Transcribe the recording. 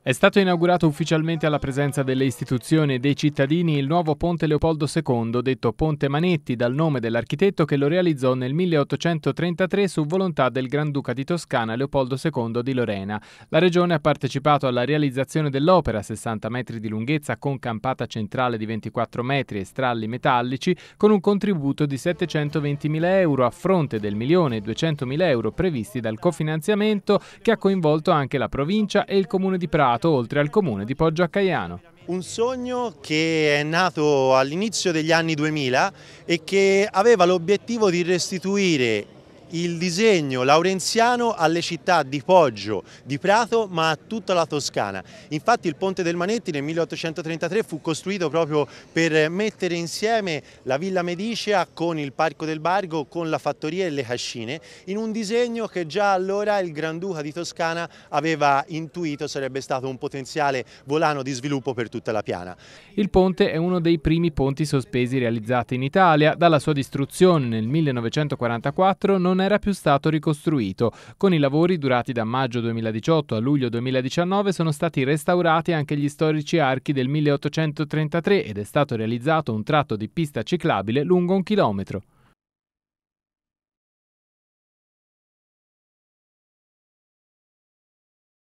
È stato inaugurato ufficialmente alla presenza delle istituzioni e dei cittadini il nuovo Ponte Leopoldo II, detto Ponte Manetti dal nome dell'architetto che lo realizzò nel 1833 su volontà del Granduca di Toscana Leopoldo II di Lorena. La regione ha partecipato alla realizzazione dell'opera, 60 metri di lunghezza con campata centrale di 24 metri e stralli metallici, con un contributo di 720.000 euro a fronte del 1.200.000 euro previsti dal cofinanziamento che ha coinvolto anche la provincia e il comune di Prato portato oltre al comune di Poggio a Caiano. Un sogno che è nato all'inizio degli anni 2000 e che aveva l'obiettivo di restituire il disegno laurenziano alle città di Poggio, di Prato, ma a tutta la Toscana. Infatti il Ponte del Manetti nel 1833 fu costruito proprio per mettere insieme la Villa Medicea con il Parco del Bargo, con la fattoria e le cascine, in un disegno che già allora il Granduca di Toscana aveva intuito sarebbe stato un potenziale volano di sviluppo per tutta la piana. Il ponte è uno dei primi ponti sospesi realizzati in Italia. Dalla sua distruzione nel 1944 non non era più stato ricostruito. Con i lavori durati da maggio 2018 a luglio 2019 sono stati restaurati anche gli storici archi del 1833 ed è stato realizzato un tratto di pista ciclabile lungo un chilometro.